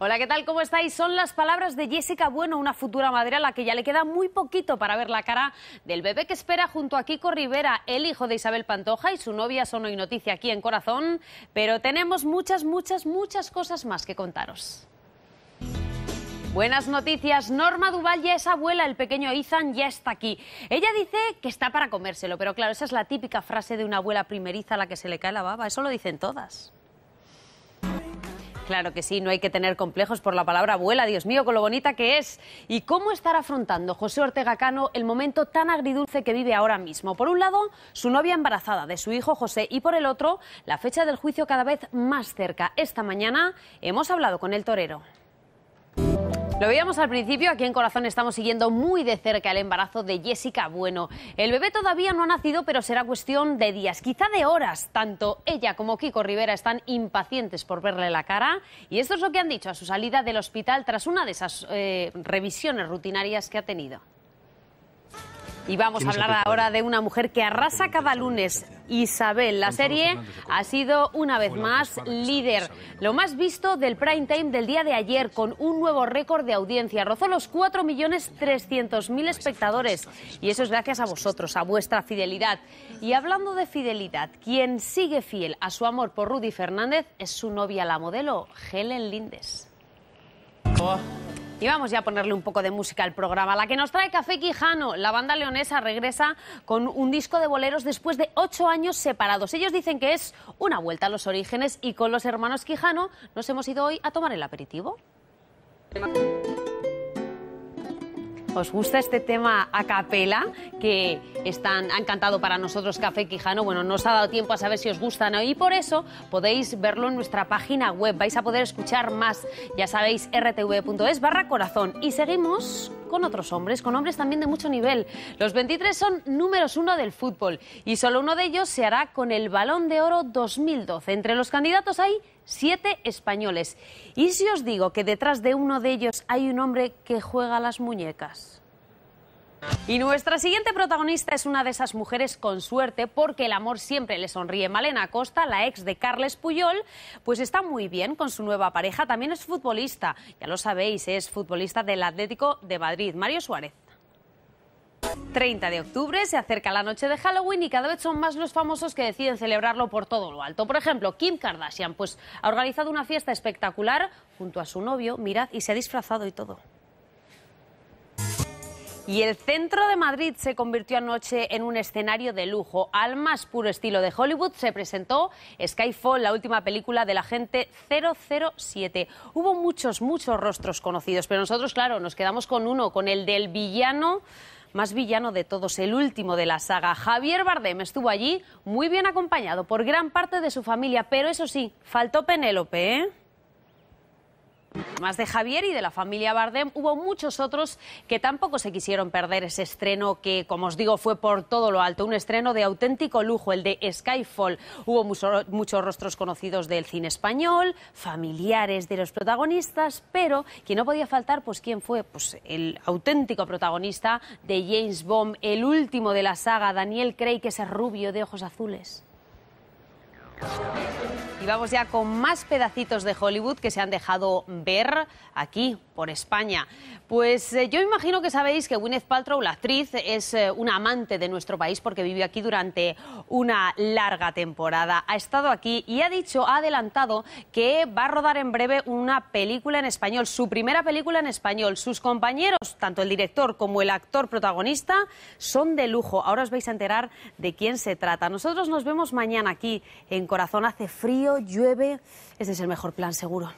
Hola, ¿qué tal? ¿Cómo estáis? Son las palabras de Jessica Bueno, una futura madre a la que ya le queda muy poquito para ver la cara del bebé que espera junto a Kiko Rivera, el hijo de Isabel Pantoja y su novia Son Hoy Noticia aquí en Corazón. Pero tenemos muchas, muchas, muchas cosas más que contaros. Buenas noticias. Norma Duval ya es abuela, el pequeño Ethan ya está aquí. Ella dice que está para comérselo, pero claro, esa es la típica frase de una abuela primeriza a la que se le cae la baba. Eso lo dicen todas. Claro que sí, no hay que tener complejos por la palabra abuela, Dios mío, con lo bonita que es. ¿Y cómo estar afrontando José Ortega Cano el momento tan agridulce que vive ahora mismo? Por un lado, su novia embarazada de su hijo José y por el otro, la fecha del juicio cada vez más cerca. Esta mañana hemos hablado con el torero. Lo veíamos al principio, aquí en Corazón estamos siguiendo muy de cerca el embarazo de Jessica Bueno. El bebé todavía no ha nacido, pero será cuestión de días, quizá de horas. Tanto ella como Kiko Rivera están impacientes por verle la cara. Y esto es lo que han dicho a su salida del hospital tras una de esas eh, revisiones rutinarias que ha tenido. Y vamos a hablar ahora de una mujer que arrasa cada lunes, Isabel. La serie ha sido una vez pues, más líder, lo más visto del prime time del día de ayer, con un nuevo récord de audiencia. Rozó los 4.300.000 espectadores y eso es gracias a vosotros, a vuestra fidelidad. Y hablando de fidelidad, quien sigue fiel a su amor por Rudy Fernández es su novia, la modelo Helen Lindes. Oh. Y vamos ya a ponerle un poco de música al programa. La que nos trae Café Quijano, la banda leonesa, regresa con un disco de boleros después de ocho años separados. Ellos dicen que es una vuelta a los orígenes y con los hermanos Quijano nos hemos ido hoy a tomar el aperitivo os gusta este tema a capela que están, han cantado para nosotros Café Quijano. Bueno, no os ha dado tiempo a saber si os gustan ¿no? y por eso podéis verlo en nuestra página web. Vais a poder escuchar más, ya sabéis, rtv.es barra corazón. Y seguimos con otros hombres, con hombres también de mucho nivel. Los 23 son números uno del fútbol y solo uno de ellos se hará con el Balón de Oro 2012. Entre los candidatos hay siete españoles. ¿Y si os digo que detrás de uno de ellos hay un hombre que juega las muñecas? Y nuestra siguiente protagonista es una de esas mujeres con suerte porque el amor siempre le sonríe. Malena Costa, la ex de Carles Puyol, pues está muy bien con su nueva pareja. También es futbolista, ya lo sabéis, es futbolista del Atlético de Madrid. Mario Suárez. 30 de octubre se acerca la noche de Halloween y cada vez son más los famosos que deciden celebrarlo por todo lo alto. Por ejemplo, Kim Kardashian pues ha organizado una fiesta espectacular junto a su novio, mirad, y se ha disfrazado y todo. Y el centro de Madrid se convirtió anoche en un escenario de lujo. Al más puro estilo de Hollywood se presentó Skyfall, la última película de la gente 007. Hubo muchos, muchos rostros conocidos, pero nosotros, claro, nos quedamos con uno, con el del villano más villano de todos, el último de la saga. Javier Bardem estuvo allí muy bien acompañado por gran parte de su familia, pero eso sí, faltó Penélope, ¿eh? Además de Javier y de la familia Bardem, hubo muchos otros que tampoco se quisieron perder ese estreno que, como os digo, fue por todo lo alto. Un estreno de auténtico lujo, el de Skyfall. Hubo muchos rostros conocidos del cine español, familiares de los protagonistas, pero que no podía faltar, pues, ¿quién fue? Pues el auténtico protagonista de James Bond, el último de la saga, Daniel Craig, ese rubio de ojos azules vamos ya con más pedacitos de Hollywood que se han dejado ver aquí por España. Pues eh, yo imagino que sabéis que Gwyneth Paltrow, la actriz, es eh, una amante de nuestro país porque vivió aquí durante una larga temporada. Ha estado aquí y ha dicho, ha adelantado que va a rodar en breve una película en español, su primera película en español. Sus compañeros, tanto el director como el actor protagonista, son de lujo. Ahora os vais a enterar de quién se trata. Nosotros nos vemos mañana aquí en Corazón. Hace frío, llueve. Ese es el mejor plan, seguro.